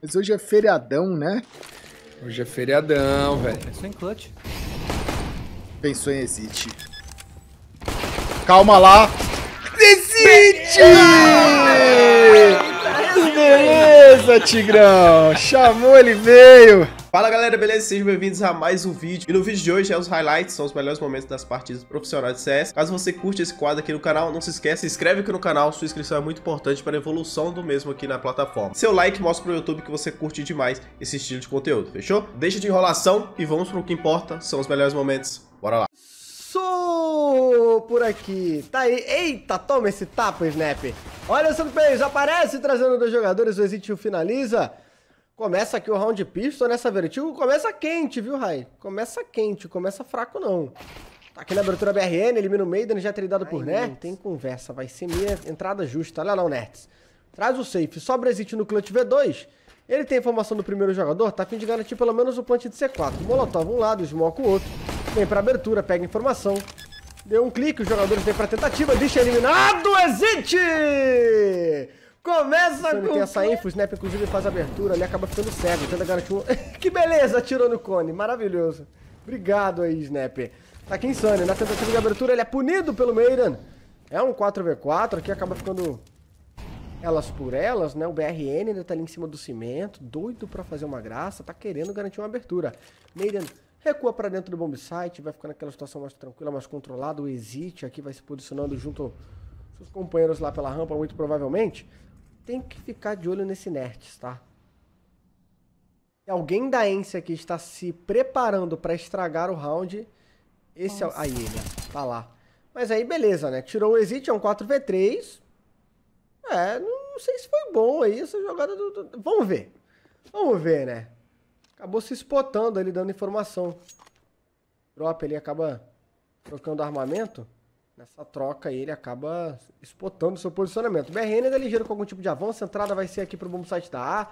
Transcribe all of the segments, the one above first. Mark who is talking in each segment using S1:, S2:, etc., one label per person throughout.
S1: Mas hoje é feriadão, né? Hoje é feriadão, velho. Pensou em clutch. Pensou em exit. Calma lá. Exit! Beleza, Tigrão. Chamou, ele veio. Fala galera, beleza? Sejam bem-vindos a mais um vídeo. E no vídeo de hoje é os highlights, são os melhores momentos das partidas profissionais de CS. Caso você curte esse quadro aqui no canal, não se esqueça, se inscreve aqui no canal, sua inscrição é muito importante para a evolução do mesmo aqui na plataforma. Seu like mostra pro YouTube que você curte demais esse estilo de conteúdo, fechou? Deixa de enrolação e vamos pro que importa, são os melhores momentos. Bora lá. Sou por aqui. Tá aí. Eita, toma esse tapa, Snap. Olha o São aparece trazendo dois jogadores, o Exitio finaliza. Começa aqui o round pistol nessa vertigo. Uh, começa quente, viu, Rai? Começa quente, começa fraco não. Tá aqui na abertura BRN, elimina o Maiden, já dado é por Nerds. Não tem conversa, vai ser minha entrada justa. Olha lá o Nerds. Traz o safe, sobra exit no clutch V2. Ele tem a do primeiro jogador, tá a fim de garantir pelo menos o plant de C4. Molotov um lado, Smoke o outro. Vem pra abertura, pega informação. Deu um clique, os jogadores vêm pra tentativa, deixa eliminado, exit! Começa com... tem essa info, o Snap inclusive faz abertura, ele acaba ficando cego, tenta garantir um... que beleza, atirou no cone, maravilhoso. Obrigado aí, Snap. Tá aqui insano, na tentativa de abertura ele é punido pelo Meiran. É um 4v4, aqui acaba ficando elas por elas, né? O BRN ainda tá ali em cima do cimento, doido pra fazer uma graça, tá querendo garantir uma abertura. Meiran recua pra dentro do bomb vai ficando aquela situação mais tranquila, mais controlada. O Exit aqui vai se posicionando junto com seus companheiros lá pela rampa, muito provavelmente tem que ficar de olho nesse Nerd, tá? Se alguém da Ence que está se preparando para estragar o round, esse é Nossa. é... Aí, né? Tá lá. Mas aí, beleza, né? Tirou o Exit, é um 4v3. É, não sei se foi bom aí essa jogada do... do... Vamos ver. Vamos ver, né? Acabou se espotando ali, dando informação. Drop ali acaba trocando armamento. Nessa troca ele acaba espotando seu posicionamento. O BRN é ligeiro com algum tipo de avanço, a entrada vai ser aqui para o bom site da A.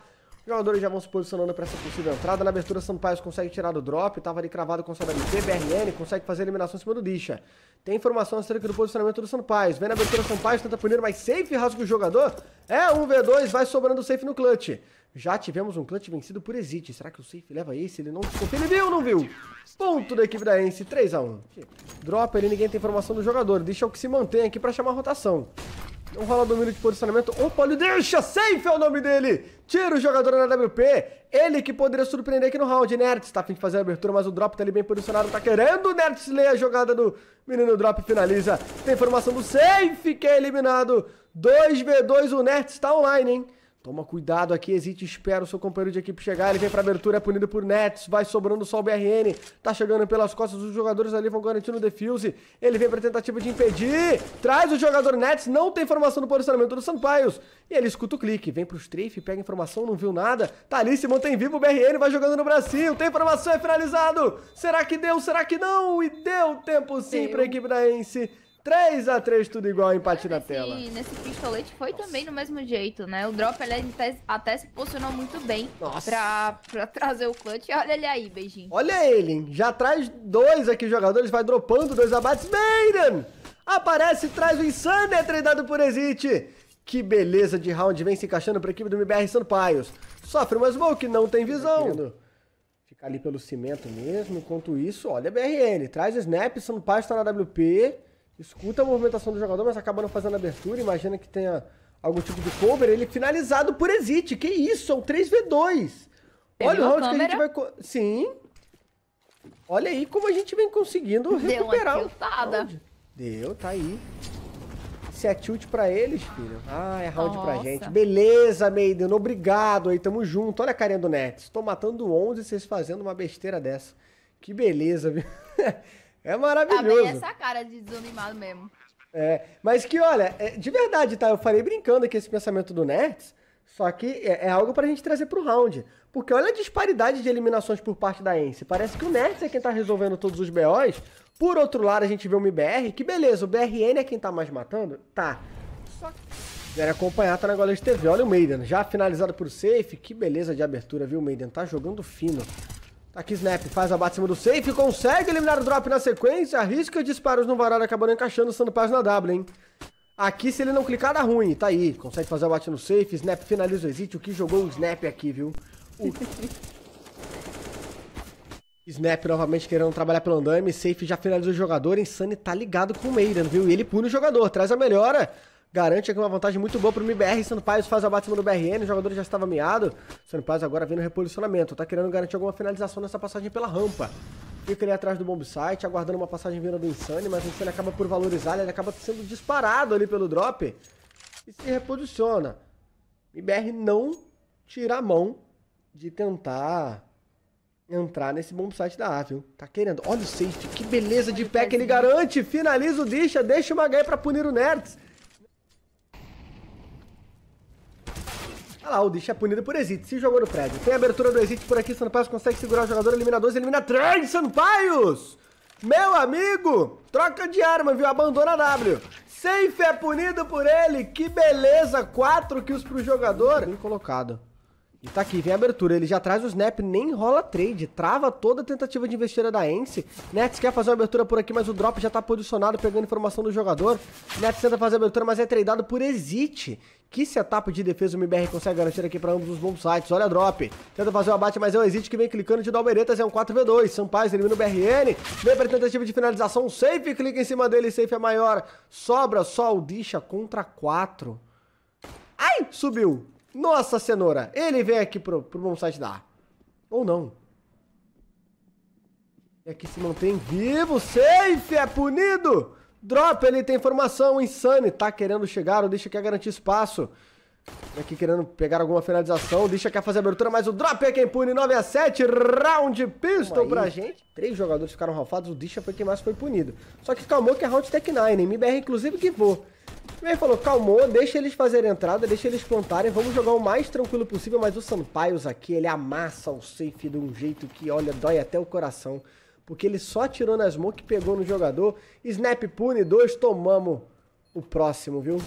S1: Jogadores já vão se posicionando para essa possível entrada. Na abertura, Sampaio consegue tirar do drop. Tava ali cravado com o seu WP. BRN consegue fazer a eliminação em cima do Disha. Tem informação acerca do posicionamento do Sampaio. Vem na abertura, Sampaio tenta punir, mas safe rasga o jogador. É um V2, vai sobrando safe no clutch. Já tivemos um clutch vencido por Exit. Será que o safe leva esse? Ele não desconfia. Ele viu ou não viu? Ponto da equipe da Ence, 3x1. Drop ali, ninguém tem informação do jogador. Deixa é o que se mantém aqui para chamar a rotação. Não rola domínio de posicionamento. Opa, ele deixa! Safe é o nome dele! Tira o jogador na WP. Ele que poderia surpreender aqui no round. Nerds tá a fim de fazer a abertura, mas o drop tá ali bem posicionado. Tá querendo o Nerds ler a jogada do menino drop. Finaliza. Tem formação do safe que é eliminado. 2v2, o Nerds tá online, hein? Toma cuidado aqui, hesite, espera o seu companheiro de equipe chegar. Ele vem pra abertura, é punido por Nets. Vai sobrando só o BRN. Tá chegando pelas costas, os jogadores ali vão garantindo o defuse. Ele vem pra tentativa de impedir. Traz o jogador Nets, não tem informação do posicionamento do Sampaios. E ele escuta o clique, vem pro strafe, pega informação, não viu nada. Tá ali, se mantém vivo, o BRN vai jogando no bracinho. Tem informação, é finalizado. Será que deu? Será que não? E deu tempo sim deu. pra equipe da Ence. 3x3, tudo igual, empate na tela.
S2: Nesse pistolete foi Nossa. também do mesmo jeito, né? O drop, ele até, até se posicionou muito bem pra, pra trazer o clutch. Olha ele aí, beijinho.
S1: Olha ele, hein? Já traz dois aqui jogadores, vai dropando dois abates. Maiden! Aparece, traz o Insane, treinado por Exit. Que beleza de round, vem se encaixando pra equipe do MBR Sampaios. Sofre uma smoke, não tem tá visão. Ficar ali pelo cimento mesmo, enquanto isso, olha a BRN. Traz o Snap, Sampaios tá na WP escuta a movimentação do jogador, mas acaba não fazendo abertura, imagina que tenha algum tipo de cover, ele finalizado por exit. Que isso, é são 3v2. Olha o round que a gente vai... Sim. Olha aí como a gente vem conseguindo recuperar. Deu uma Deu, tá aí. sete ult pra eles, filho. Ah, é round Nossa. pra gente. Beleza, Maiden. Obrigado aí, tamo junto. Olha a carinha do Nets. Tô matando 11 vocês fazendo uma besteira dessa. Que beleza, viu? É maravilhoso. Tá bem essa
S2: cara de desanimado mesmo.
S1: É, mas que olha, é, de verdade, tá? Eu falei brincando aqui esse pensamento do Nerds, só que é, é algo pra gente trazer pro round. Porque olha a disparidade de eliminações por parte da Ence. Parece que o Nerds é quem tá resolvendo todos os BOs. Por outro lado, a gente vê o MBR, que beleza, o BRN é quem tá mais matando? Tá. Só que. Quero acompanhar tá na Gola de TV. Olha o Maiden, já finalizado por safe. Que beleza de abertura, viu, Maiden? Tá jogando fino. Tá aqui Snap, faz a bate em cima do safe, consegue eliminar o drop na sequência, arrisca disparos no varal acabando encaixando, sendo paz na W, hein? Aqui, se ele não clicar, dá ruim. Tá aí, consegue fazer o bate no safe, Snap finaliza o exit, o que jogou o Snap aqui, viu? O... Snap novamente querendo trabalhar pelo andame, safe já finaliza o jogador, Insane tá ligado com o Meiran, viu? E ele pune o jogador, traz a melhora, garante aqui uma vantagem muito boa para o MBR. Sampaio faz a abate no BRN, o jogador já estava miado. Sampaio agora vindo reposicionamento, está querendo garantir alguma finalização nessa passagem pela rampa. Fica ali atrás do bomb site, aguardando uma passagem vindo do Insane, mas o Insane acaba por valorizar, ele acaba sendo disparado ali pelo drop e se reposiciona. MBR não tira a mão de tentar entrar nesse bom site da A, viu? Tá querendo. Olha o safety, que beleza de pé que ele garante. Finaliza o Disha, deixa uma ganha pra punir o Nerds. Olha lá, o Dish é punido por Exit. Se jogou no prédio. Tem abertura do Exit por aqui. sampaio consegue segurar o jogador. Elimina 12, elimina trade Sampaios! Meu amigo, troca de arma, viu? Abandona a W. Safe é punido por ele. Que beleza. 4 kills pro jogador. Bem colocado. E tá aqui, vem a abertura. Ele já traz o snap, nem rola trade. Trava toda a tentativa de investida da Ence. Nets quer fazer uma abertura por aqui, mas o drop já tá posicionado, pegando informação do jogador. Nets tenta fazer a abertura, mas é tradeado por Exit. Que setup de defesa o MBR consegue garantir aqui para ambos os bons sites. Olha a drop. Tenta fazer o abate, mas é o Exit que vem clicando de Dalberetas. É um 4v2. Sampaio elimina o BRN. Vem para tentativa de finalização. Safe clica em cima dele. Safe é maior. Sobra só o Disha contra 4. Ai, subiu. Nossa cenoura. Ele vem aqui pro, pro bom site da Ou não. É que se mantém vivo. Safe é punido. Drop, ele tem formação, Insane, tá querendo chegar, o Deixa quer garantir espaço. Tá aqui querendo pegar alguma finalização, o Deixa quer fazer abertura, mas o Drop é quem pune, 9 a 7 round pistol pra gente. Três jogadores ficaram ralfados, o Deixa foi quem mais foi punido. Só que calmou que é round Tech 9, MBR inclusive que voou. Ele falou, calmou, deixa eles fazerem entrada, deixa eles plantarem, vamos jogar o mais tranquilo possível, mas o Sampaios aqui, ele amassa o safe de um jeito que, olha, dói até o coração porque ele só tirou nas mãos que pegou no jogador. Snap Pune dois, tomamos o próximo, viu?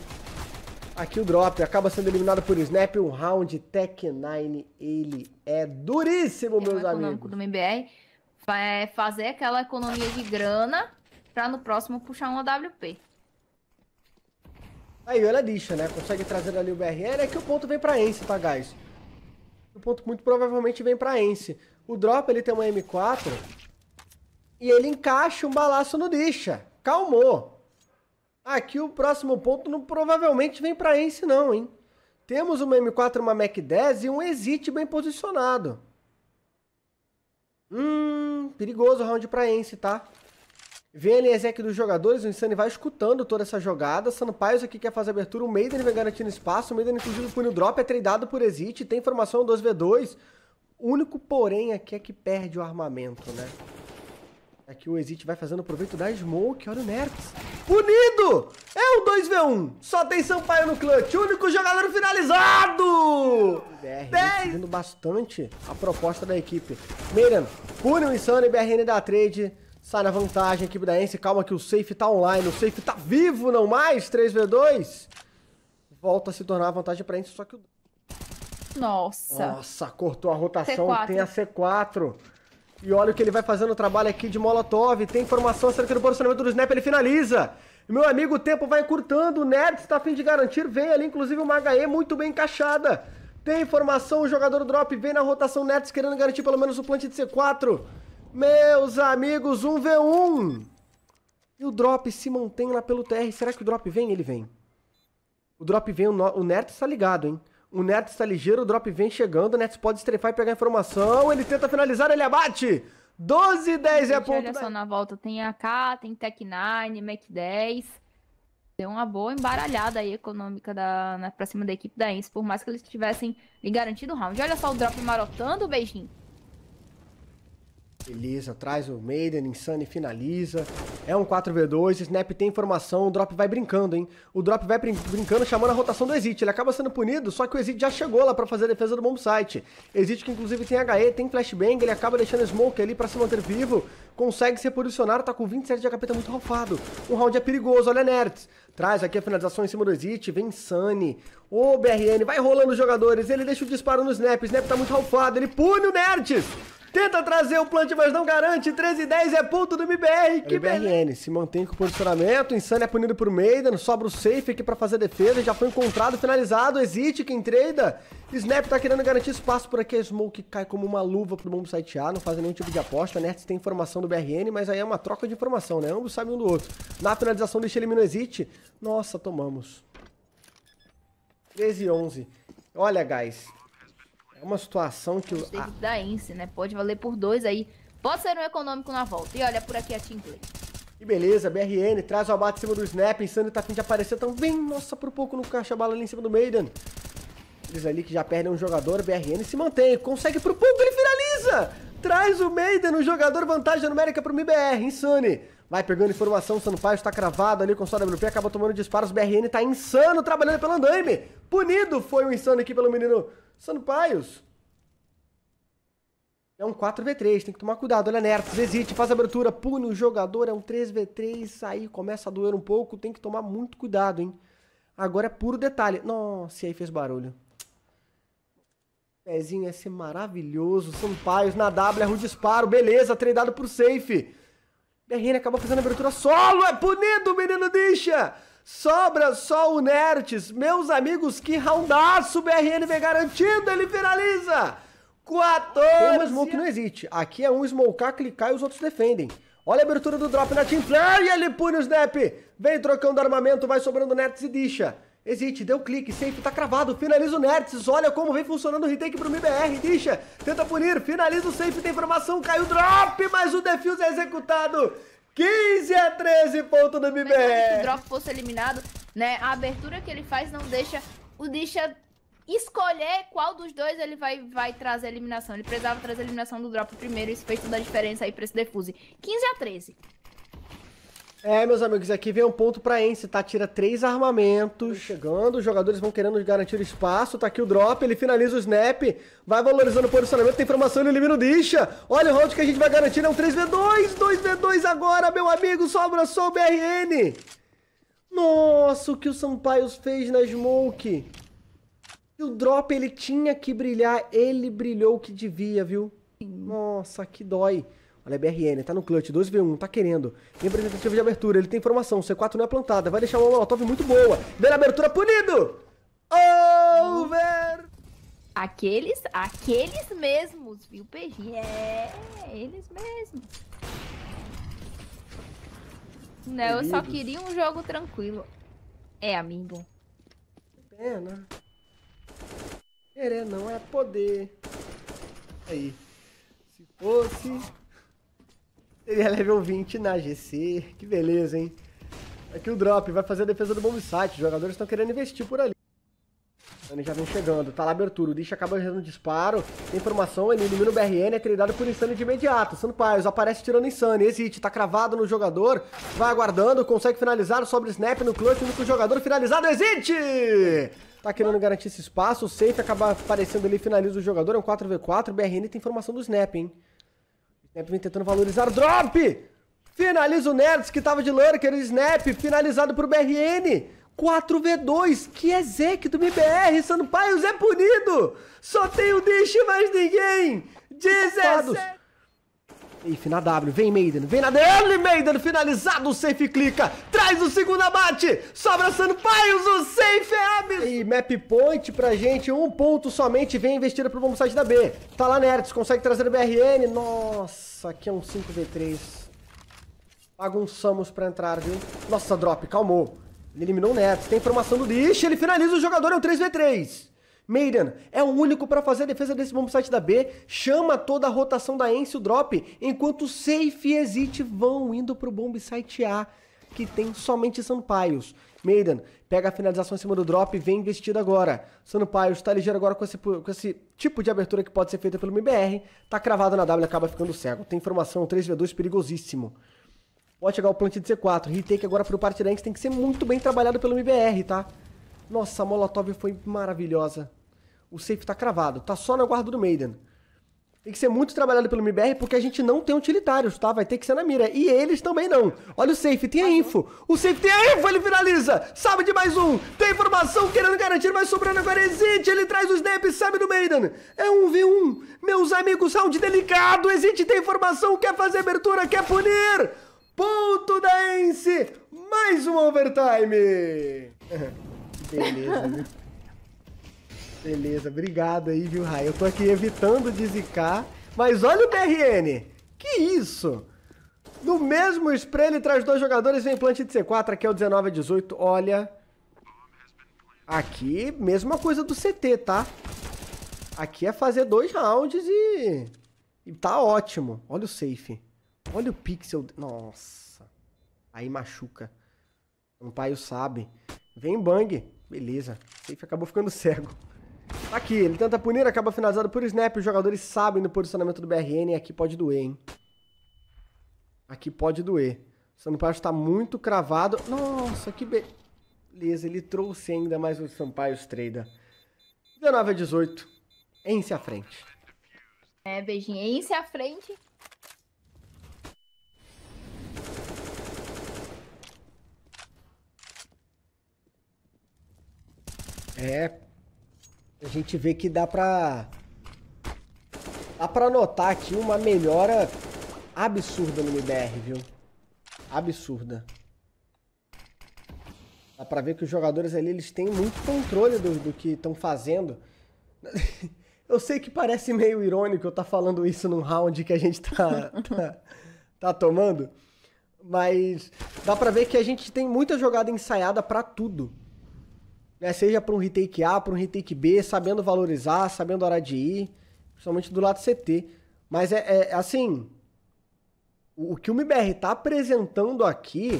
S1: Aqui o drop, acaba sendo eliminado por Snap, um round Tech 9, ele é duríssimo, é meus amigos.
S2: do MBR vai é, fazer aquela economia de grana para no próximo puxar um WP.
S1: Aí ela lixa, né? Consegue trazer ali o BRL, é que o ponto vem pra Ence, tá, guys? O ponto muito provavelmente vem pra Ence. O drop, ele tem uma M4, e ele encaixa um balaço no lixa. Calmou. Aqui o próximo ponto não provavelmente vem para Ence não, hein? Temos uma M4, uma Mac 10 e um Exit bem posicionado. Hum, perigoso o round para Ence, tá? a aqui dos jogadores, o Insane vai escutando toda essa jogada. Sampaios aqui quer fazer abertura, o Maiden vem garantindo espaço. O Maiden, inclusive, punho drop, é treinado por Exit, tem formação 2v2. O único porém aqui é, é que perde o armamento, né? Aqui é o Exit vai fazendo proveito da Smoke. Olha o Nerds. Unido! É o 2v1. Só tem Sampaio no clutch. Único jogador finalizado! BRN subindo é, bastante a proposta da equipe. Meiran, pune o Insane. BRN da trade. Sai na vantagem, equipe da Ence. Calma que o safe tá online. O safe tá vivo, não mais. 3v2. Volta a se tornar a vantagem pra Ence,
S2: só que o... Nossa. Nossa,
S1: cortou a rotação. C4. Tem a C4. E olha o que ele vai fazendo o trabalho aqui de Molotov. Tem informação acerca do posicionamento do Snap, ele finaliza. Meu amigo, o tempo vai encurtando. O Nerd está a fim de garantir. Vem ali, inclusive, uma HE muito bem encaixada. Tem informação, o jogador drop vem na rotação Nets querendo garantir pelo menos o plant de C4. Meus amigos, 1v1. E o drop se mantém lá pelo TR. Será que o drop vem? Ele vem. O drop vem, o, no... o está ligado, hein? O Neto está ligeiro, o drop vem chegando, o Neto pode estrefar e pegar informação, ele tenta finalizar, ele abate! 12 e 10 é Gente, é ponto. Olha né? só
S2: na volta, tem AK, tem Tech 9, Mac 10. Deu uma boa embaralhada aí econômica da, na, né, pra cima da equipe da Ence, por mais que eles tivessem garantido o round. Olha só o drop marotando o beijinho.
S1: Beleza, traz o Maiden, Insane finaliza. É um 4v2, Snap tem informação, o Drop vai brincando, hein? O Drop vai brin brincando, chamando a rotação do Exit. Ele acaba sendo punido, só que o Exit já chegou lá pra fazer a defesa do bombsite. Exit que inclusive tem HE, tem flashbang, ele acaba deixando Smoke ali pra se manter vivo. Consegue se posicionar, tá com 27 de HP, tá muito rofado. O round é perigoso, olha Nerds. Traz aqui a finalização em cima do Exit, vem Insane. O BRN vai rolando os jogadores, ele deixa o disparo no Snap, o Snap tá muito rofado, ele pune o Nerds! Tenta trazer o plant, mas não garante. 13 e 10 é ponto do MBR. Que MBRN se mantém com o posicionamento. Insane é punido por Maiden. Sobra o safe aqui pra fazer defesa. Já foi encontrado, finalizado. Exit, quem treida. Snap tá querendo garantir espaço por aqui. A Smoke cai como uma luva pro site A Não faz nenhum tipo de aposta. Nerds tem informação do BRN, mas aí é uma troca de informação, né? Ambos sabem um do outro. Na finalização, deixa ele o Exit. Nossa, tomamos. 13 e 11. Olha, guys, é uma situação que... o a...
S2: da Ence, né? Pode valer por dois aí. Pode ser um econômico na volta. E olha por aqui a Teamplay.
S1: Que E beleza, BRN traz o abate em cima do Snap. Insano tá a fim de aparecer também. Nossa, por pouco no caixa-bala ali em cima do Maiden. Eles ali que já perdem um jogador, BRN se mantém. Consegue pro pouco, ele finaliza! Traz o Maiden, o um jogador, vantagem numérica pro MBR. Insane Vai pegando informação, Sampaio está cravado ali com sua WP, acaba tomando disparos, BRN está insano trabalhando pelo andaime. Punido foi o insano aqui pelo menino Sampaios. É um 4v3, tem que tomar cuidado. Olha, Nerds, existe, faz abertura, pune o jogador, é um 3v3, aí começa a doer um pouco, tem que tomar muito cuidado, hein? Agora é puro detalhe. Nossa, e aí fez barulho. Pezinho ia ser maravilhoso. Sampaios na W, erra é disparo, beleza, treinado por safe. BRN acabou fazendo abertura solo, é punido, menino deixa! Sobra só o Nertes, meus amigos, que roundaço, BRN vem garantido, ele finaliza! 14! Tem um smoke não existe, aqui é um smokear, clicar e os outros defendem. Olha a abertura do drop na Team Flare, ele pune o snap, vem trocando armamento, vai sobrando Nertes e Disha. Exit, deu clique, safe, tá cravado, finaliza o Nerds, olha como vem funcionando o retake pro MBR, deixa, tenta punir, finaliza o safe, tem informação, caiu o drop, mas o defuse é executado, 15 a 13 ponto do MBR. Mesmo que o drop
S2: fosse eliminado, né, a abertura que ele faz não deixa, o deixa escolher qual dos dois ele vai, vai trazer a eliminação, ele precisava trazer a eliminação do drop primeiro, isso fez toda a diferença aí pra esse defuse, 15 a 13.
S1: É, meus amigos, aqui vem um ponto pra Ence, tá? Tira três armamentos. Tá chegando, os jogadores vão querendo garantir espaço. Tá aqui o drop, ele finaliza o snap. Vai valorizando o posicionamento, tem informação, ele elimina o Disha. Olha o round que a gente vai garantir, é um 3v2. 2v2 agora, meu amigo, sobra só o BRN. Nossa, o que o Sampaios fez na Smoke. E o drop, ele tinha que brilhar, ele brilhou o que devia, viu? Nossa, que dói. Olha a é BRN, tá no clutch, 2v1, tá querendo. Tem representativo de abertura, ele tem informação, C4 não é plantada, vai deixar uma molotov muito boa. Bela abertura, punido!
S2: Over! Aqueles, aqueles mesmos, viu, PG? É, eles mesmos. Não, Queridos. eu só queria um jogo tranquilo. É, amigo. Pena. Querer
S1: não é poder. Aí. Se fosse... Ele é level 20 na GC. Que beleza, hein? Aqui o drop vai fazer a defesa do bombsite Os jogadores estão querendo investir por ali. Ele já vem chegando, tá lá abertura, o Dish acaba gerando um disparo, tem informação, ele elimina o BRN, é treinado por Insane de imediato. Sano Paios aparece tirando Insane, exite tá cravado no jogador, vai aguardando, consegue finalizar, sobre snap no clutch, único jogador finalizado, exite Tá querendo garantir esse espaço, o Safe acaba aparecendo ali, finaliza o jogador, é um 4v4, BRN tem informação do snap, hein? Snap é, vem tentando valorizar o drop! Finaliza o Nerds, que tava de lurker, Snap, finalizado pro BRN. 4v2, que é Zeke do MBR, O Zé punido! Só tem o Dish mais ninguém! 17... Enfim, na W, vem Maiden, vem na DL, Maiden, finalizado, safe clica, faz o segundo abate. Sobra Sampaio, o safe é E map point pra gente, um ponto somente, vem investida pro bom site da B. Tá lá, Nerds, consegue trazer o BRN. Nossa, aqui é um 5v3. Bagunçamos pra entrar, viu? Nossa, drop, calmou. Ele eliminou o Nerds, tem informação do lixo, ele finaliza o jogador, é um 3v3. Maiden é o único para fazer a defesa desse bomb site da B, chama toda a rotação da Ence, o drop, enquanto Safe e Exit vão indo pro bomb site A que tem somente Sampaios. Maiden pega a finalização em cima do drop e vem investido agora. Sampaio está ligeiro agora com esse, com esse tipo de abertura que pode ser feita pelo MBR. Tá cravado na W acaba ficando cego. Tem informação 3v2 perigosíssimo. Pode chegar o plant de C4. Retake agora pro Partiranks tem que ser muito bem trabalhado pelo MBR, tá? Nossa, a Molotov foi maravilhosa. O safe tá cravado. Tá só na guarda do Maiden tem que ser muito trabalhado pelo MBR porque a gente não tem utilitários, tá? Vai ter que ser na mira. E eles também não. Olha o safe, tem a info. O safe tem a info, ele finaliza. Sabe de mais um. Tem informação querendo garantir, mas sobrando agora Exit. Ele traz o snap, sabe do Maiden. É um V1. Meus amigos, round delicado. Exit tem informação, quer fazer abertura, quer punir. Ponto da Ence. Mais um overtime. Beleza, né? Beleza, obrigado aí, viu, Rai? Eu tô aqui evitando de zicar. Mas olha o BRN, Que isso? No mesmo spray ele traz dois jogadores e plant implante de C4. Aqui é o 19 a 18. Olha. Aqui, mesma coisa do CT, tá? Aqui é fazer dois rounds e... E tá ótimo. Olha o safe. Olha o pixel. Nossa. Aí machuca. O pai sabe. Vem bang. Beleza. Safe acabou ficando cego. Tá aqui, ele tenta punir, acaba finalizado por snap. Os jogadores sabem do posicionamento do BRN e aqui pode doer, hein? Aqui pode doer. O Sampaio está muito cravado. Nossa, que be... beleza. Ele trouxe ainda mais o Sampaio Strada. 19 a 18. Ence à frente.
S2: É, beijinho. Ence à frente.
S1: É, a gente vê que dá pra... Dá pra notar aqui uma melhora absurda no MBR, viu? Absurda. Dá pra ver que os jogadores ali, eles têm muito controle do, do que estão fazendo. Eu sei que parece meio irônico eu estar tá falando isso num round que a gente tá, tá, tá tomando, mas dá pra ver que a gente tem muita jogada ensaiada pra tudo né, seja para um retake A, para um retake B, sabendo valorizar, sabendo a hora de ir, principalmente do lado CT. Mas é, é assim, o que o MBR tá apresentando aqui,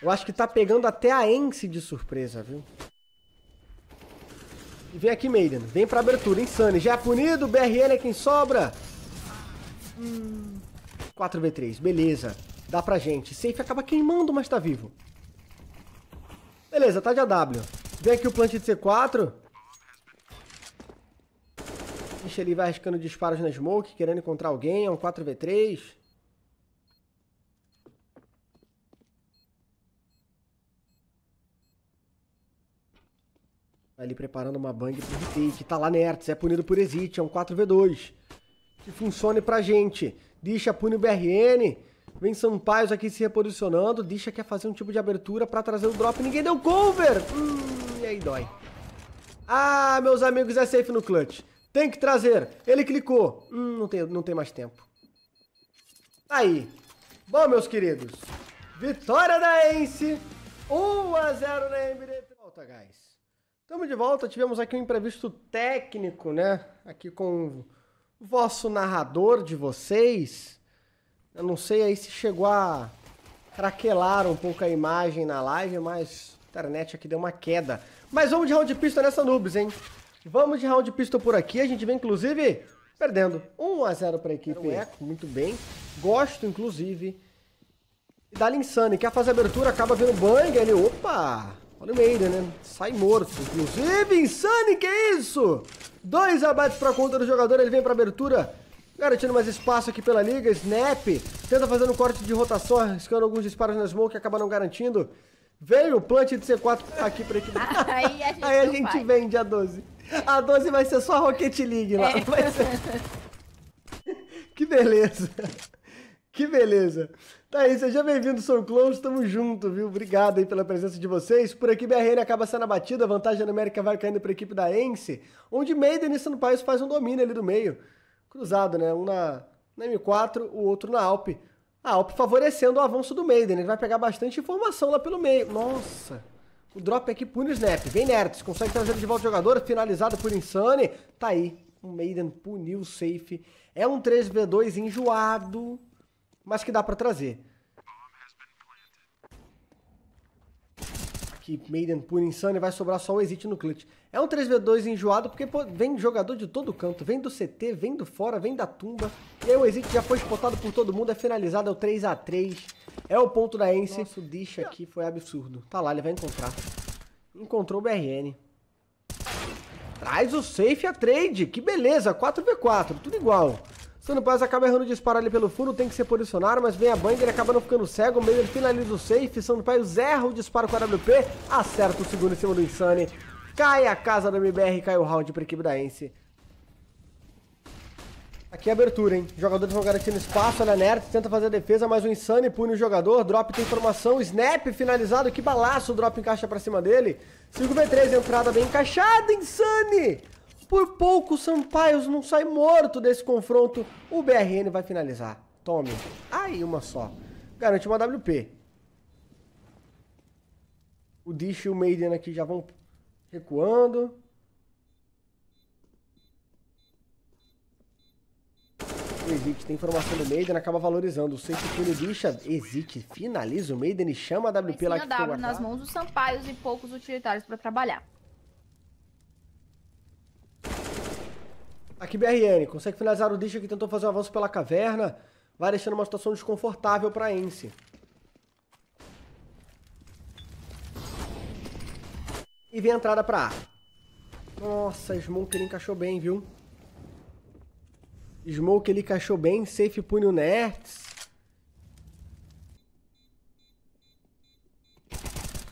S1: eu acho que tá pegando até a Ence de surpresa, viu? E vem aqui, Maiden. Vem pra abertura. Insane. Já é punido. BRL é quem sobra. Hum. 4v3. Beleza. Dá pra gente. Safe acaba queimando, mas tá vivo. Beleza, tá de AW. Vem aqui o plant de C4. Ixi, ele vai arriscando disparos na smoke, querendo encontrar alguém. É um 4v3. ali preparando uma bang pro retake. Tá lá Nerds, é punido por exit, é um 4v2. Que funcione pra gente. Deixa pune o BRN. Vem Sampaios aqui se reposicionando. Deixa quer é fazer um tipo de abertura pra trazer o drop. Ninguém deu cover! Hum aí dói. Ah, meus amigos, é safe no clutch. Tem que trazer. Ele clicou. Hum, não tem, não tem mais tempo. Aí. Bom, meus queridos. Vitória da Ence. 1 a 0 na MD. Volta, guys. Tamo de volta. Tivemos aqui um imprevisto técnico, né? Aqui com o vosso narrador de vocês. Eu não sei aí se chegou a craquelar um pouco a imagem na live, mas Internet aqui deu uma queda. Mas vamos de round pistol nessa Nubes, hein? Vamos de round pistol por aqui. A gente vem, inclusive, perdendo. 1 a 0 para a equipe Eco, muito bem. Gosto, inclusive. E Dali Insane, quer fazer abertura, acaba vendo bang. Ele, opa! Olha o Meira, né? Sai morto. Inclusive, Insane, que isso? Dois abates para conta do jogador, ele vem para abertura. Garantindo mais espaço aqui pela liga. Snap tenta fazer um corte de rotação, arriscando alguns disparos na smoke, acaba não garantindo. Veio o plant de C4 aqui pra equilibrar. Aí a gente, Aí a gente vende a 12. A 12 vai ser só a Rocket League lá. É. Ser... que beleza. Que beleza. Tá aí, seja bem-vindo, sou o Close, tamo junto, viu? Obrigado aí pela presença de vocês. Por aqui, BRN acaba sendo abatida, a vantagem numérica vai caindo pra equipe da Ence, onde Maiden e no País faz um domínio ali do meio. Cruzado, né? Um na, na M4, o outro na Alpe. Ah, Alp favorecendo o avanço do Maiden. Ele vai pegar bastante informação lá pelo meio. Nossa! O drop aqui pune o Snap. Vem Nerds, consegue trazer de volta o jogador. Finalizado por Insane. Tá aí. O Maiden puniu o safe. É um 3v2 enjoado, mas que dá para trazer. que Maiden Pure Insane vai sobrar só o Exit no clutch. É um 3v2 enjoado porque pô, vem jogador de todo canto, vem do CT, vem do fora, vem da tumba. E aí o Exit já foi spotado por todo mundo, é finalizado, é o 3x3. É o ponto da Ence. Nossa, o Dish aqui foi absurdo. Tá lá, ele vai encontrar. Encontrou o BRN. Traz o safe a trade, que beleza, 4v4, tudo igual. Sando Paz acaba errando o disparo ali pelo fundo, tem que se posicionar, mas vem a Banger, acaba não ficando cego, Miller finaliza o safe, Sando Paz erra o disparo com a WP, acerta o segundo em cima do Insane, cai a casa da MBR cai o round para a equipe da Ence. Aqui é abertura, hein? Jogadores vão garantindo espaço, olha a Nerd, tenta fazer a defesa, mas o Insane pune o jogador, drop tem formação, snap finalizado, que balaço, o drop encaixa pra cima dele. 5v3, entrada bem encaixada, Insane! Por pouco o Sampaios não sai morto desse confronto. O BRN vai finalizar. Tome. Aí, uma só. Garante uma WP. O Dish e o Maiden aqui já vão recuando. O Ezik tem informação do Maiden, acaba valorizando. O Safe Pune deixa Ezik, finaliza o Maiden e chama a WP Precisa lá que W nas
S2: mãos dos Sampaios e poucos utilitários para trabalhar.
S1: Aqui BRN, consegue finalizar o Disha que tentou fazer um avanço pela caverna, vai deixando uma situação desconfortável para Ence. E vem a entrada para A. Nossa, Smoke ele encaixou bem, viu? Smoke ele encaixou bem, safe punho Nerds.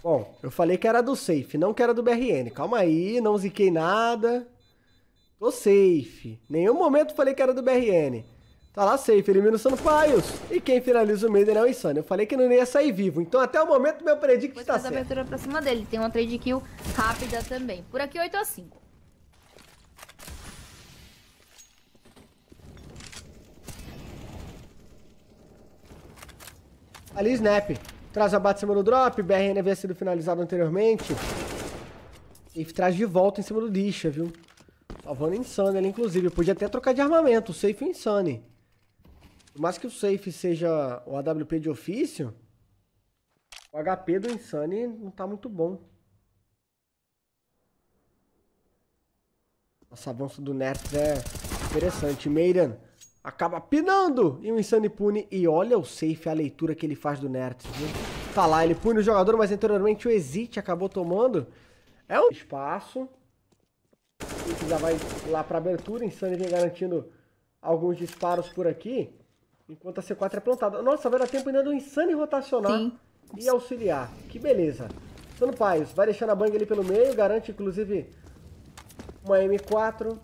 S1: Bom, eu falei que era do safe, não que era do BRN. Calma aí, não ziquei nada. Tô safe. Nenhum momento falei que era do BRN. Tá lá safe, elimina o Sampaio. E quem finaliza o Maiden é o Insano. Eu falei que não ia sair vivo, então até o momento meu predict Depois
S2: tá certo. abertura pra cima dele, tem uma trade kill rápida também. Por aqui 8 a 5.
S1: Ali snap. Traz a bate em cima do drop, BRN havia sido finalizado anteriormente. E traz de volta em cima do lixa, viu? Salvando Insane ele né? inclusive. podia até trocar de armamento, o Safe e é o Insane. Por mais que o Safe seja o AWP de ofício, o HP do Insane não tá muito bom. Nosso avanço do Nerf é interessante. Meiran acaba pinando e o Insane pune. E olha o safe, a leitura que ele faz do Nerf. Viu? Tá lá, ele pune o jogador, mas anteriormente o Exit acabou tomando. É um espaço já vai lá para abertura. Insane vem garantindo alguns disparos por aqui. Enquanto a C4 é plantada. Nossa, vai dar tempo ainda do Insane rotacionar Sim. e auxiliar. Que beleza. Sano Paios vai deixando a bang ali pelo meio. Garante, inclusive, uma M4.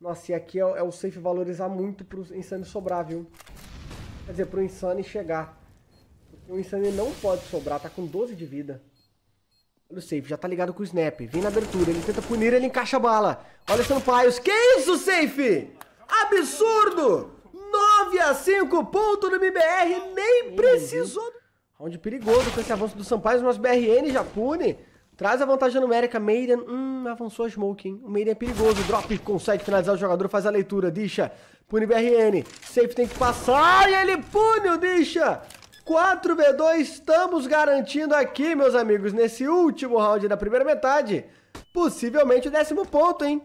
S1: Nossa, e aqui é, é o safe valorizar muito pro Insane sobrar, viu? Quer dizer, pro Insane chegar. Porque o Insane não pode sobrar, tá com 12 de vida. Olha o safe, já tá ligado com o snap. Vem na abertura, ele tenta punir, ele encaixa a bala. Olha o Sampaios. Que isso, safe? Absurdo! 9 a 5 ponto no MBR, nem uhum. precisou. Round perigoso com esse avanço do Sampaio, mas BRN já pune. Traz a vantagem numérica, Maiden. Hum, avançou a Smoke, hein? O Maiden é perigoso. Drop consegue finalizar o jogador, faz a leitura. Deixa. Pune BRN. Safe tem que passar. E ele pune o Deixa. 4v2, estamos garantindo aqui, meus amigos, nesse último round da primeira metade, possivelmente o décimo ponto, hein?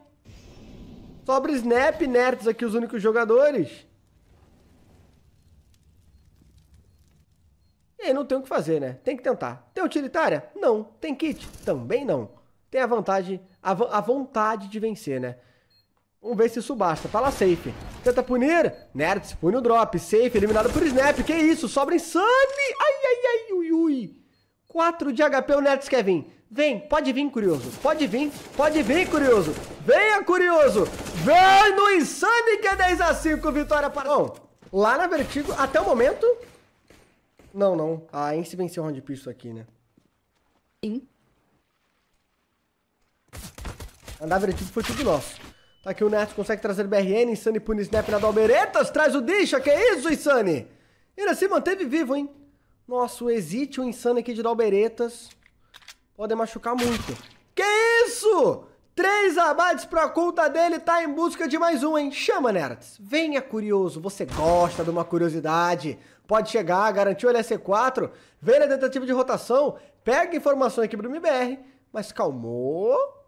S1: Sobre Snap e Nerds aqui os únicos jogadores. E aí não tem o que fazer, né? Tem que tentar. Tem utilitária? Não. Tem kit? Também não. Tem a vantagem, a, a vontade de vencer, né? Vamos ver se isso basta. Fala safe. Tenta punir. Nerds, pune o drop. Safe, eliminado por Snap. Que isso? Sobra insane. Ai, ai, ai, ui, ui. 4 de HP o Nerds quer vir. Vem, pode vir, curioso. Pode vir, pode vir, curioso. Venha, curioso. Vem no Insane que é 10 a 5 vitória para... Bom, lá na Vertigo, até o momento... Não, não. A ah, Ence venceu o round pistol aqui, né? Sim. Andar Vertigo foi tudo nosso. Tá aqui o Nets, consegue trazer BRN, Insane pune Snap na Dalberetas, traz o Disha, que é isso, Insane? Ele se assim manteve vivo, hein? Nossa, o Exit, o Insane aqui de Dalberetas, podem machucar muito. Que isso? Três abates pra conta dele, tá em busca de mais um, hein? Chama, Nerds. Venha, curioso. Você gosta de uma curiosidade. Pode chegar, garantiu o LSC4, vem na tentativa de rotação, pega informação aqui pro MBR, mas calmou...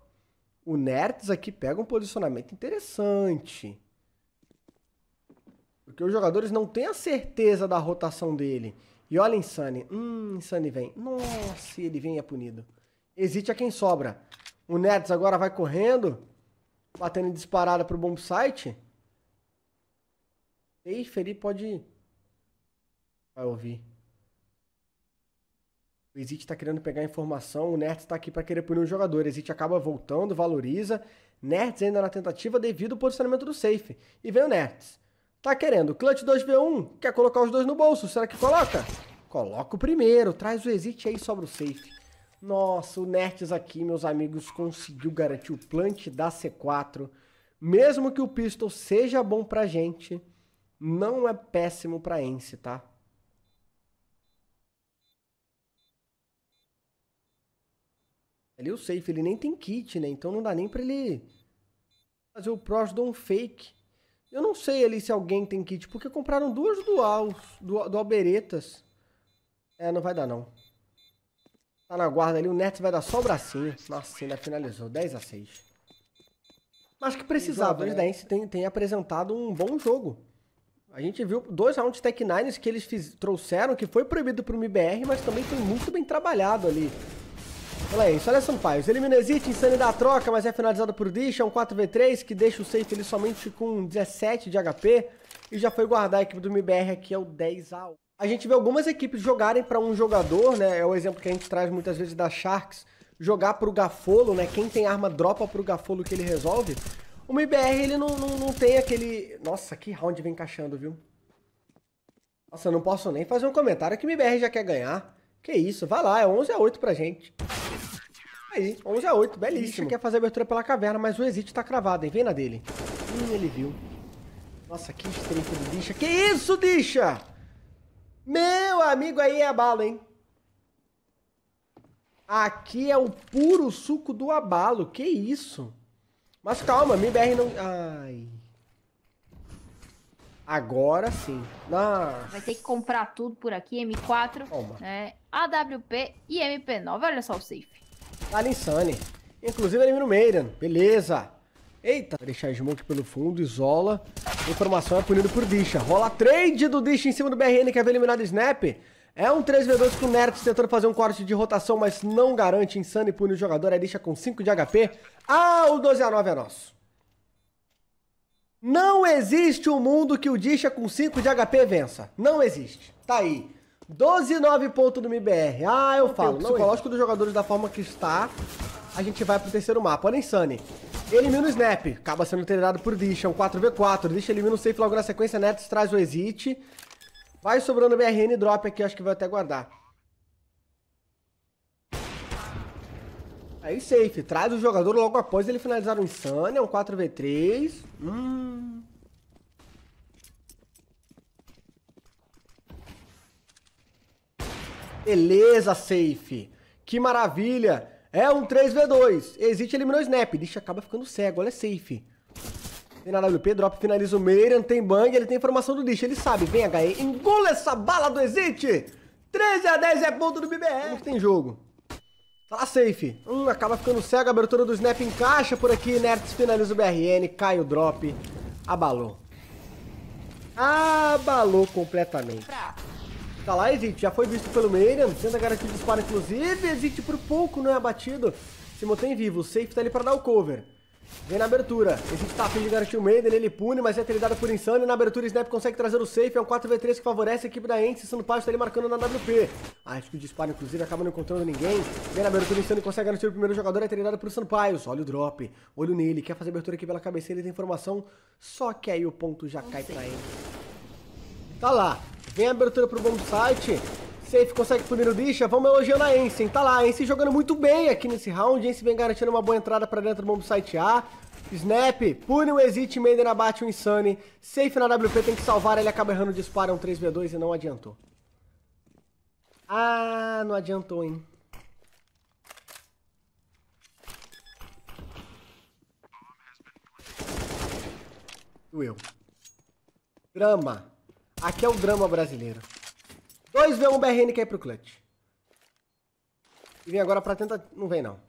S1: O Nerds aqui pega um posicionamento interessante. Porque os jogadores não têm a certeza da rotação dele. E olha Insane. Hum, Insane vem. Nossa, ele vem e é punido. Existe a quem sobra. O Nerds agora vai correndo. Batendo disparada pro bomb site. Ei, Felipe pode... Vai ouvir. O Exit está querendo pegar informação, o Nerds está aqui para querer punir o jogador. O Exit acaba voltando, valoriza. Nerds ainda na tentativa devido ao posicionamento do safe. E vem o Nerds. Tá querendo clutch 2v1, quer colocar os dois no bolso, será que coloca? Coloca o primeiro, traz o exit aí, sobra o safe. Nossa, o Nerds aqui, meus amigos, conseguiu garantir o plant da C4. Mesmo que o pistol seja bom pra gente, não é péssimo pra Ence, tá? Ali é o safe, ele nem tem kit, né? Então não dá nem pra ele fazer o Prosdon fake. Eu não sei ali se alguém tem kit, porque compraram duas duals, dual, do alberetas É, não vai dar não. Tá na guarda ali, o Nets vai dar só o bracinho. Nossa, ainda finalizou, 10 a 6 Mas que precisava, o né? Dense tem, tem apresentado um bom jogo. A gente viu dois rounds Tech Nines que eles fiz, trouxeram, que foi proibido pro MBR, mas também foi muito bem trabalhado ali. Olha isso, olha Sampaio. Elimina Exit, Insane da troca, mas é finalizado por Dish. É um 4v3 que deixa o safe ele somente com 17 de HP. E já foi guardar a equipe do MBR aqui, é o 10A. A gente vê algumas equipes jogarem para um jogador, né? É o exemplo que a gente traz muitas vezes da Sharks. Jogar pro Gafolo, né? Quem tem arma dropa pro Gafolo que ele resolve. O MBR, ele não, não, não tem aquele... Nossa, que round vem encaixando, viu? Nossa, eu não posso nem fazer um comentário que o MBR já quer ganhar. Que isso, vai lá, é 11 a 8 pra gente. Aí, 11 a 8, belíssimo. Ele quer fazer abertura pela caverna, mas o Exit tá cravado, hein? Vem na dele. Hum, ele viu. Nossa, que estreita do Disha. Que isso, bicha? Meu amigo, aí é abalo, hein? Aqui é o puro suco do abalo. Que isso? Mas calma, MBR não... Ai... Agora sim. Nossa.
S2: Vai ter que comprar tudo por aqui, M4, né? AWP e MP9. Olha só o safe.
S1: Tá insane. Inclusive elimina o Maiden. Beleza. Eita. Vai deixar Smoke pelo fundo, isola. Informação é punido por Disha. Rola trade do Disha em cima do BRN, que havia é eliminado o Snap. É um 3v2 com o Nerx tentando fazer um corte de rotação, mas não garante. Insane pune o jogador. é Disha com 5 de HP. Ah, o 12 a 9 é nosso. Não existe um mundo que o Disha com 5 de HP vença. Não existe. Tá aí. 12,9 pontos do MBR. Ah, eu falo. O psicológico dos jogadores da forma que está, a gente vai pro terceiro mapa. Olha Insane. Elimina o Snap. Acaba sendo treinado por Disha. Um 4v4. Disha elimina o safe logo na sequência. Netos traz o Exit. Vai sobrando BRN drop aqui. Acho que vai até guardar. Aí safe, traz o jogador logo após ele finalizar o Insane, é um 4v3. Hum. Beleza, safe. Que maravilha. É um 3v2. Exit eliminou o Snap. Deixa acaba ficando cego, olha safe. Tem na WP, drop finaliza o Meiran, tem bang, ele tem informação do lixo, ele sabe. Vem, HE, engula essa bala do Exit. 13 a 10 é ponto do BBR. Como que tem jogo? Tá safe. Hum, acaba ficando cego. A abertura do Snap encaixa por aqui. Nerds finaliza o BRN. Cai o drop. Abalou. Abalou completamente. Tá lá, Exit. Já foi visto pelo Miriam. Tenta garantir o disparo, inclusive. Exit por pouco não é abatido. Se mantém vivo. O safe tá ali pra dar o cover. Vem na abertura. Esse tapa de garantir o Maiden, ele pune, mas é trilhado por insano. Na abertura, Snap consegue trazer o safe. É um 4v3 que favorece a equipe da Ents. Sano Paz está ali marcando na WP. Ah, acho que o disparo, inclusive, acaba não encontrando ninguém. Vem na abertura, insano consegue garantir o primeiro jogador. É trilhado por Sampaios. Olha o drop. Olho nele. Quer fazer abertura aqui pela cabeça. Ele tem informação. Só que aí o ponto já cai pra ele. Tá lá. Vem a abertura pro bom site. Safe consegue o primeiro bicha. Vamos elogiando a Ensen. Tá lá, a Ensen jogando muito bem aqui nesse round. Ensen vem garantindo uma boa entrada pra dentro do mundo site A. Snap, pune o Exit, Maiden abate o Insane. Safe na WP, tem que salvar. Ele acaba errando o disparo, é um 3v2 e não adiantou. Ah, não adiantou, hein. Doeu. Drama. Aqui é o drama brasileiro. Dois V1 BRN que é pro clutch. E vem agora pra tentar... Não vem, não.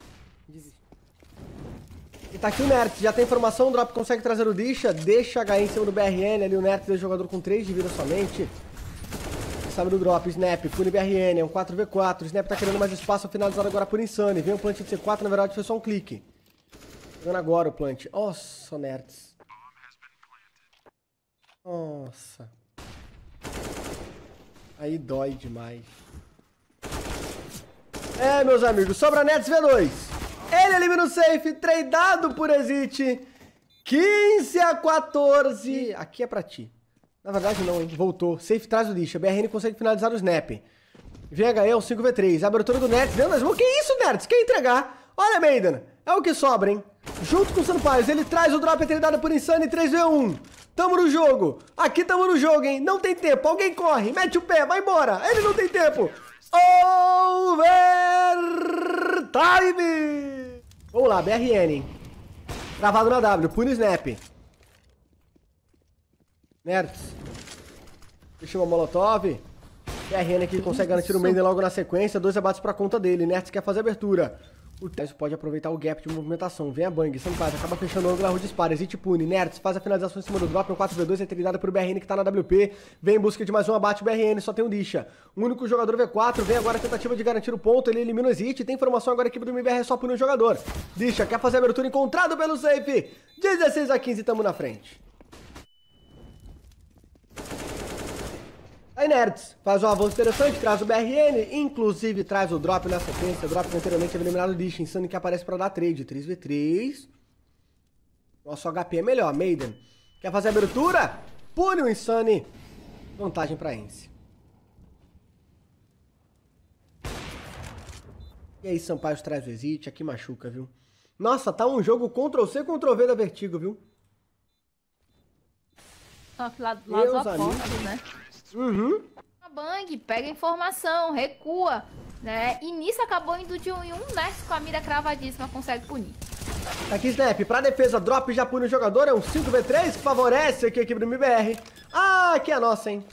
S1: E tá aqui o Nert, já tem informação, o Drop consegue trazer o Disha, deixa HE em cima do BRN, ali o Nert é o jogador com 3 de vida somente. Sabe do Drop, Snap, pule BRN, é um 4v4, o Snap tá querendo mais espaço, finalizado agora por Insane, vem o um plant de C4, na verdade foi só um clique. Jogando agora o plant, nossa Nerds. Nossa. Aí dói demais. É, meus amigos, sobra Nets V2. Ele elimina o safe, treinado por Exit. 15 a 14. Aqui é pra ti. Na verdade não, hein? Voltou. Safe traz o lixo. A BRN consegue finalizar o snap. VHE é um 5v3. Abertura do Nets. Deu das mãos. Que é isso, Nets? Quer entregar? Olha, Maiden. É o que sobra, hein? Junto com o Sampaio, ele traz o drop eternidade por Insane 3v1. Tamo no jogo. Aqui tamo no jogo, hein? Não tem tempo. Alguém corre. Mete o pé. Vai embora. Ele não tem tempo. time. Vamos lá. BRN, Travado na W. Pune snap. Nerds. Deixa uma molotov. BRN aqui consegue garantir o Mender logo na sequência. Dois abates pra conta dele. Nerds quer fazer abertura. O Tyson pode aproveitar o gap de movimentação. Vem a Bang, Sankata, é acaba fechando o ângulo, a rua dispara. Exit pune, Nerds faz a finalização em cima do drop, um 4v2 é por pro BRN que tá na WP. Vem em busca de mais um abate, o BRN só tem um Disha. O único jogador V4, vem agora a tentativa de garantir o ponto, ele elimina o Exit. Tem informação agora, a equipe do MBR só pune um jogador. Disha quer fazer a abertura, encontrado pelo safe. 16 a 15, tamo na frente. A Inerts faz um avanço interessante, traz o BRN, inclusive traz o drop na sequência. O drop anteriormente é eliminado o lixo, insano que aparece para dar trade. 3v3. Nosso HP é melhor, Maiden. Quer fazer abertura? Pune o Insane. Vantagem para Ence. E aí, Sampaio traz o Exit. Aqui machuca, viu? Nossa, tá um jogo Ctrl-C, Ctrl-V da Vertigo, viu?
S2: Só que lá, lá os né? Uhum. Bang pega informação, recua, né? E nisso acabou indo de um em um, né? Com a mira cravadíssima, consegue punir.
S1: Aqui, Snap, pra defesa, drop já pune o jogador, é um 5v3 que favorece aqui a equipe do MBR. Ah, aqui é a nossa, hein?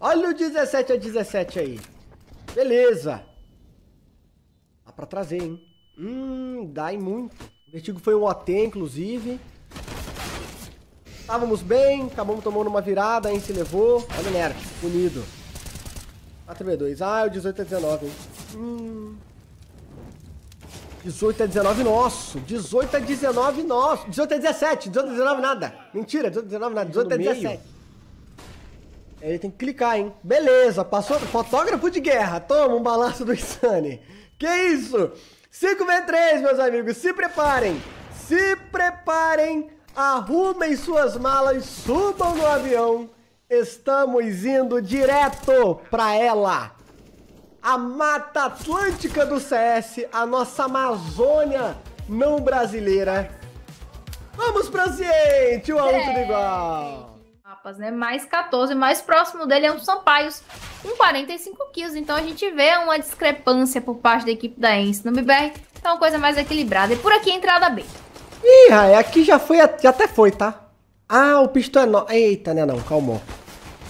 S1: Olha o 17 a 17 aí. Beleza. Dá pra trazer, hein? Hum, dá e muito. O Vertigo foi um OT, inclusive. Estávamos bem, acabamos tomando uma virada, a gente se levou. Olha o Nerf, punido. 4v2. Ah, é o 18 a 19, hein? Hum. 18 a 19 nosso. 18 a 19 nosso. 18 a 17. 18 a 19 nada. Mentira, 18 a 19 nada. 18 a 17. Ele tem que clicar, hein? Beleza, passou. Fotógrafo de guerra. Toma um balaço do Insane. Que isso? 5v3, meus amigos. Se preparem. Se preparem Arrumem suas malas, subam no avião. Estamos indo direto para ela. A Mata Atlântica do CS, a nossa Amazônia não brasileira. Vamos pra o outro igual.
S2: Mapas, né? Mais 14, mais próximo dele é um Sampaios, com 45 quilos. Então a gente vê uma discrepância por parte da equipe da ENS no MBR. Então, uma coisa mais equilibrada. E por aqui, entrada B.
S1: Ih, Rai, aqui já foi, já até foi, tá? Ah, o pistão é, é não. Eita, né não, calma.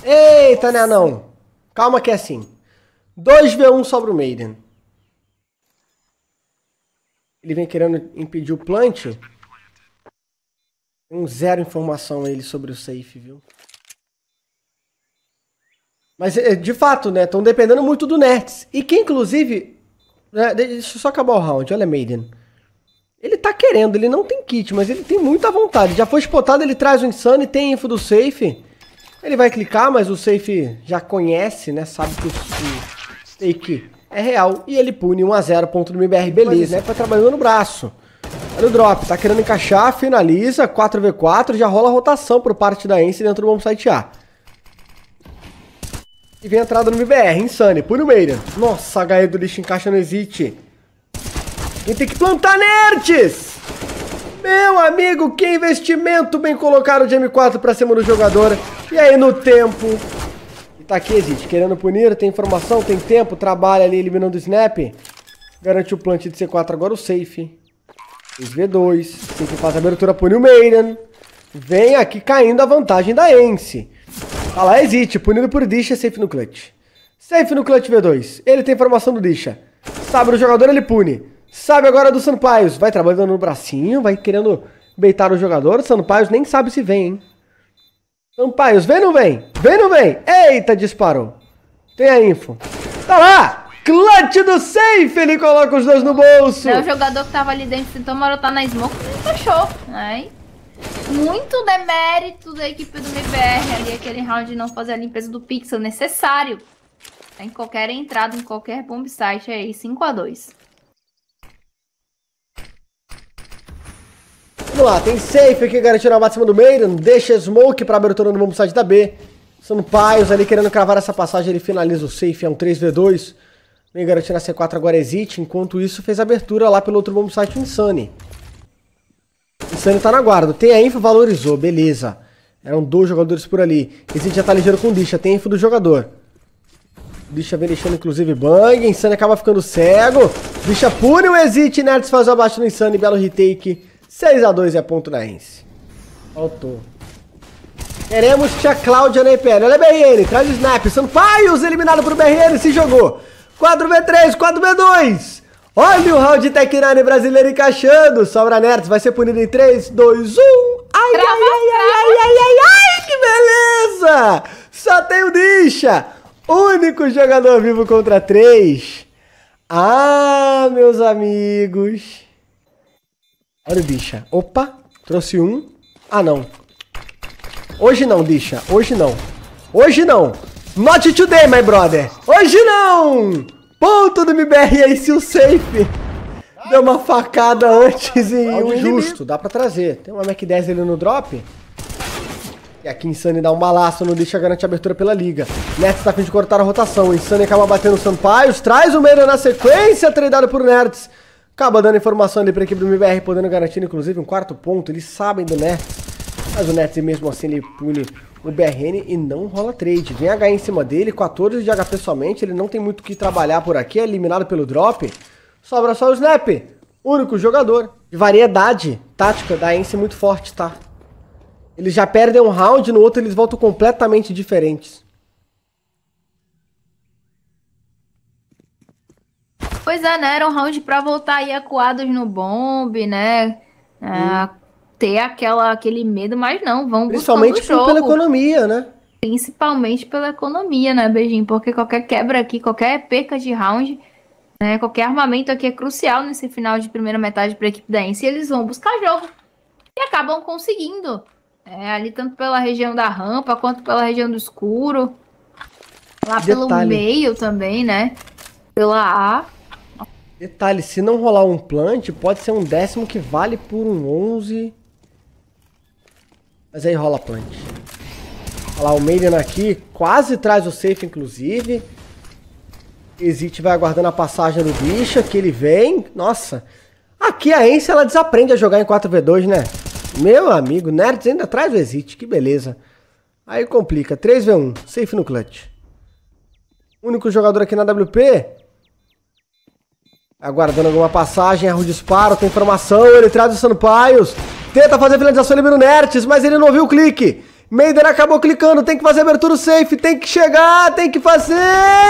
S1: Eita, né não. Calma que é assim. 2v1 sobre o Maiden. Ele vem querendo impedir o plant. Um zero informação ele sobre o safe, viu? Mas, eh, de fato, né? Estão dependendo muito do Nerds. E que, inclusive... Né, deixa eu só acabar o round. Olha, Maiden. Ele tá querendo, ele não tem kit, mas ele tem muita vontade. Já foi spotado, ele traz o Insane, tem info do safe. Ele vai clicar, mas o safe já conhece, né? Sabe que o, stake é real. E ele pune 1x0, ponto do MBR, beleza, né? Foi tá trabalhando no braço. Olha o drop, tá querendo encaixar, finaliza, 4v4, já rola rotação por parte da Ence dentro do bombsite A. E vem a entrada no MBR, Insane, pune o Meira. Nossa, a HE do lixo encaixa no exit. E tem que plantar nerds! Meu amigo, que investimento bem colocado de M4 pra cima do jogador. E aí no tempo... E tá aqui, Exit, querendo punir, tem informação, tem tempo, trabalha ali eliminando o snap. Garante o plant de C4 agora o safe. Os V2, safe faz a abertura, pune o Maiden. Vem aqui caindo a vantagem da Ence. Tá lá, Exit, punido por Disha, é safe no clutch. Safe no clutch V2, ele tem informação do Disha. Sabe o jogador, ele pune. Sabe agora do Sampaios. Vai trabalhando no bracinho, vai querendo beitar o jogador. O Sampaios nem sabe se vem, hein? Sampaios, vem ou não vem? Vem ou não vem? Eita, disparou. Tem a info. Tá lá! Clutch do safe! Ele coloca os dois no
S2: bolso. É o jogador que tava ali dentro tentou marotar na smoke e não fechou. Né? Muito demérito da equipe do MBR ali, aquele round de não fazer a limpeza do pixel necessário. Tá em qualquer entrada, em qualquer bomb site aí, 5x2.
S1: Vamos lá, tem safe aqui garantindo a máxima do Maiden. Deixa smoke pra abertura no bombsite da B. São Paios ali querendo cravar essa passagem. Ele finaliza o safe, é um 3v2. Vem garantindo a C4 agora exit. Enquanto isso, fez abertura lá pelo outro bombsite site Insane. Insane tá na guarda. Tem a info, valorizou, beleza. Eram dois jogadores por ali. Exit já tá ligeiro com Disha, tem info do jogador. Disha vem deixando inclusive bang. Insane acaba ficando cego. Disha pune o Exit. Nerds faz o abaixo no Insane. Belo retake. 6x2 é ponto na naense. Faltou. Queremos que a Cláudia na IPL. Olha a BRN, traz o snap. Sampaios eliminado pro BRN, se jogou. 4v3, 4v2. Olha o round Tech Nine brasileiro encaixando. Sobra Nerds, vai ser punido em 3, 2, 1. Ai, trava, ai, ai, ai, ai, ai, ai, que beleza! Só tem o Disha. Único jogador vivo contra 3. Ah, meus amigos. Olha o bicha. Opa, trouxe um. Ah, não. Hoje não, bicha. Hoje não. Hoje não. Not today, my brother. Hoje não. Ponto do MBR aí, se o safe. Deu uma facada antes e o justo. Dá pra trazer. Tem uma Mac 10 ali no drop. E aqui Insane dá um balaço no lixo, garante a abertura pela liga. Nerds tá a fim de cortar a rotação. Insane acaba batendo o Sampaio. Traz o Meira na sequência, treinado por Nerds. Acaba dando informação ali para a equipe do MBR, podendo garantir inclusive um quarto ponto. Eles sabem do Nets, mas o Nets mesmo assim ele pune o BRN e não rola trade. Vem HE em cima dele, 14 de HP somente, ele não tem muito o que trabalhar por aqui, é eliminado pelo drop. Sobra só o Snap, único jogador. De variedade tática da Ence muito forte, tá? Eles já perdem um round, no outro eles voltam completamente diferentes.
S2: Pois é, né? Era um round para voltar aí acuados no bombe, né? É, Ter aquela, aquele medo, mas não, vão Principalmente jogo. pela economia, né? Principalmente pela economia, né, Beijinho? Porque qualquer quebra aqui, qualquer perca de round, né, qualquer armamento aqui é crucial nesse final de primeira metade para a equipe da Ence, eles vão buscar jogo. E acabam conseguindo. É, ali tanto pela região da rampa quanto pela região do escuro. Lá Detalhe. pelo meio também, né? Pela A.
S1: Detalhe, se não rolar um plant, pode ser um décimo que vale por um 11. Mas aí rola plant. Olha lá, o Maiden aqui quase traz o safe, inclusive. Exit vai aguardando a passagem do bicho, aqui ele vem. Nossa, aqui a Ence ela desaprende a jogar em 4v2, né? Meu amigo, Nerds ainda traz o Exit, que beleza. Aí complica, 3v1, safe no clutch. Único jogador aqui na WP, Aguardando alguma passagem, erro um disparo, tem informação, ele traz o Sampaios. Tenta fazer a finalização, elimina o Nertes, mas ele não viu o clique. Meider acabou clicando, tem que fazer abertura safe, tem que chegar, tem que fazer.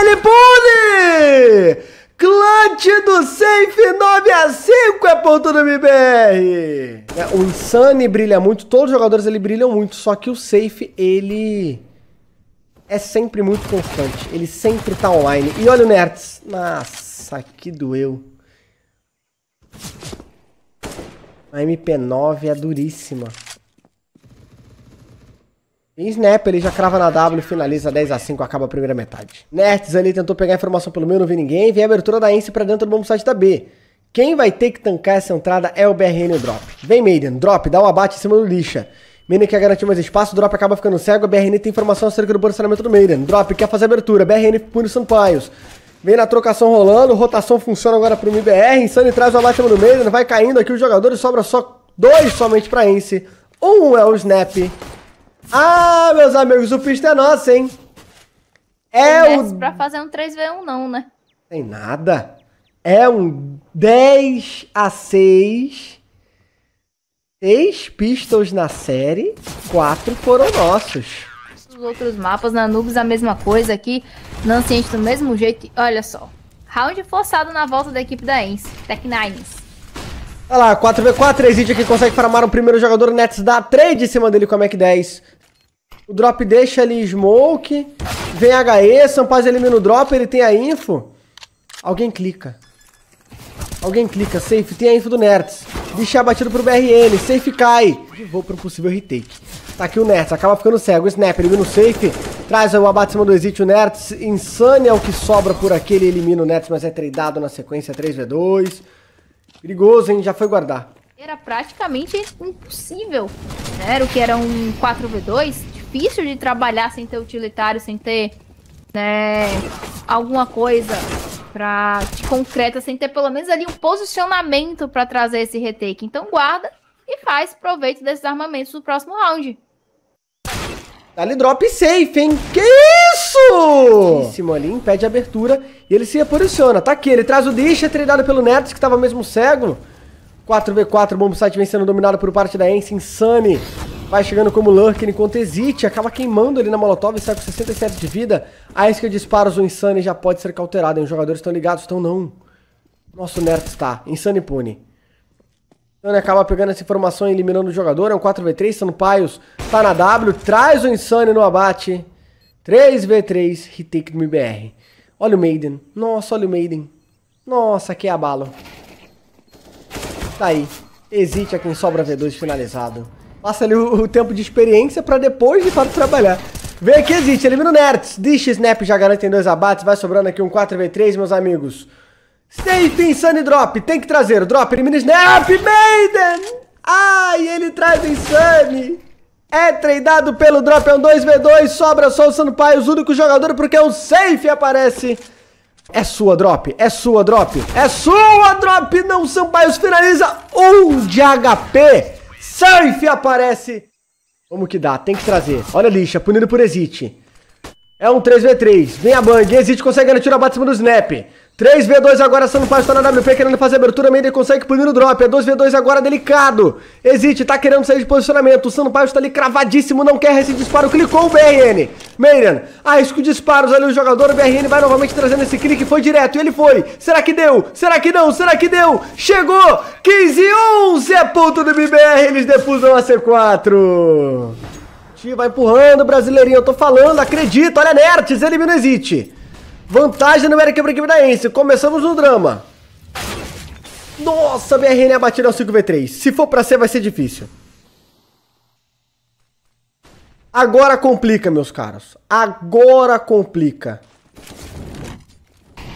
S1: Ele pune! Clutch do safe 9 a 5 é ponto do MBR. É, o Insane brilha muito, todos os jogadores ele brilham muito, só que o safe ele é sempre muito constante, ele sempre tá online. E olha o Nertes, nossa. Nossa, que doeu. A MP9 é duríssima. Em Sniper, ele já crava na W, finaliza 10x5, acaba a primeira metade. Nerds ali tentou pegar a informação pelo meio, não vi ninguém. Vem a abertura da Ence pra dentro do bom site da B. Quem vai ter que tancar essa entrada é o BRN Drop. Vem Maiden, Drop, dá um abate em cima do lixa. Maiden quer garantir mais espaço, Drop acaba ficando cego, a BRN tem informação acerca do posicionamento do Maiden. Drop quer fazer abertura, BRN pune o Sampaios. Vem na trocação rolando, rotação funciona agora pro MBR. Insane traz o Alatimo no meio, vai caindo aqui os jogadores, sobra só dois somente pra Ence. Um é o Snap. Ah, meus amigos, o pista é nosso, hein?
S2: É Tem o... Pra fazer um 3v1 não, né?
S1: Tem nada. É um 10 a 6. Seis pistols na série, quatro foram nossos
S2: os outros mapas. na Nubes a mesma coisa aqui. sente do mesmo jeito. Olha só. Round forçado na volta da equipe da Ence. Tech Nines.
S1: Olha lá, 4v4, Exit aqui consegue farmar o primeiro jogador, Nets dá trade em cima dele com a Mac 10. O drop deixa ali Smoke, vem HE, Sampaz elimina o drop, ele tem a info. Alguém clica. Alguém clica, safe, tem a info do Nerds. Bicho é abatido pro BRN, safe cai. E vou pro possível retake. Tá aqui o Nerds, acaba ficando cego. O Snap elimina o safe. Traz o abate em cima do Exit, o Nerds. Insane é o que sobra por aqui. Ele elimina o Nerds, mas é tradeado na sequência 3v2. Perigoso, hein? Já foi guardar.
S2: Era praticamente impossível. Né? Era o que era um 4v2. Difícil de trabalhar sem ter utilitário, sem ter né, alguma coisa pra, de concreta, sem ter pelo menos ali um posicionamento para trazer esse retake. Então guarda e faz proveito desses armamentos no próximo round.
S1: Dá-lhe drop safe, hein? Que isso? Cima ali, impede a abertura e ele se reposiciona. Tá aqui, ele traz o dish treinado pelo Nerds, que tava mesmo cego. 4v4, Bombsite vem sendo dominado por parte da Ence, Insane. Vai chegando como Lurker enquanto existe, acaba queimando ele na Molotov e sai com 67 de vida. A isca de disparos, o Insane já pode ser cauterado, hein? Os jogadores estão ligados, estão não. Nosso Nerds tá. Insane pune. Então ele acaba pegando essa informação e eliminando o jogador. É um 4v3, Sano tá Paios tá na W, traz o Insane no abate. 3v3, retake do MBR. Olha o Maiden. Nossa, olha o Maiden. Nossa, que abalo. Tá aí. Existe aqui em sobra V2 finalizado. Passa ali o, tempo de experiência pra depois de fato trabalhar. Vem aqui, existe. Elimina o Nerds. Dish Snap já garantem dois abates. Vai sobrando aqui um 4v3, meus amigos. Safe Insane Drop, tem que trazer o Drop, elimina Snap, Maiden! Ai, ele traz o Insane! É treinado pelo Drop, é um 2v2, sobra só o Sampaio, os únicos jogadores, porque o é um Safe aparece. É sua, Drop, é sua, Drop, é sua, Drop! Não, Sampaio finaliza um de HP! Safe aparece! Como que dá? Tem que trazer. Olha a lixa, punido por Exit. É um 3v3, vem a Bang, Exit consegue garantir o abate do Snap. 3v2 agora, sendo pastor na WP, querendo fazer abertura, ele consegue punir o drop. É 2v2 agora, delicado. Existe, tá querendo sair de posicionamento. O Sano Paios está ali cravadíssimo, não quer esse disparo. Clicou o BRN. Meirian, arrisco disparos ali o jogador. O BRN vai novamente trazendo esse clique. Foi direto, ele foi. Será que deu? Será que não? Será que deu? Chegou! 15 11 é ponto do BBR. Eles defusam a C4. Vai empurrando, brasileirinho. Eu tô falando, acredito. Olha, Nertes, elimina o Exit. Vantagem numérica para a equipe da Ence. Começamos no drama. Nossa, BRN abatido é ao 5v3. Se for para ser, vai ser difícil. Agora complica, meus caros. Agora complica.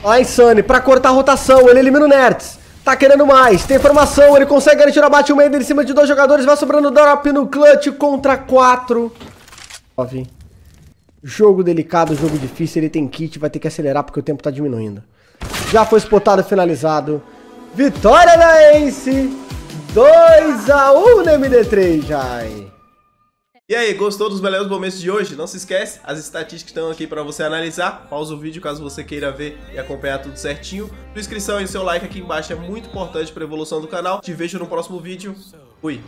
S1: Olha a Insane, pra cortar a rotação, ele elimina o Nerds. Tá querendo mais, tem formação, ele consegue garantir o abate, o Mender em cima de dois jogadores, vai sobrando o drop no clutch contra quatro. Ó, vim. Jogo delicado, jogo difícil, ele tem kit, vai ter que acelerar porque o tempo tá diminuindo. Já foi spotado, finalizado. Vitória da Ace! 2x1 no MD3, Jai! E aí, gostou dos melhores momentos de hoje? Não se esquece, as estatísticas estão aqui para você analisar. Pausa o vídeo caso você queira ver e acompanhar tudo certinho. Sua inscrição e seu like aqui embaixo é muito importante para a evolução do canal. Te vejo no próximo vídeo. Fui!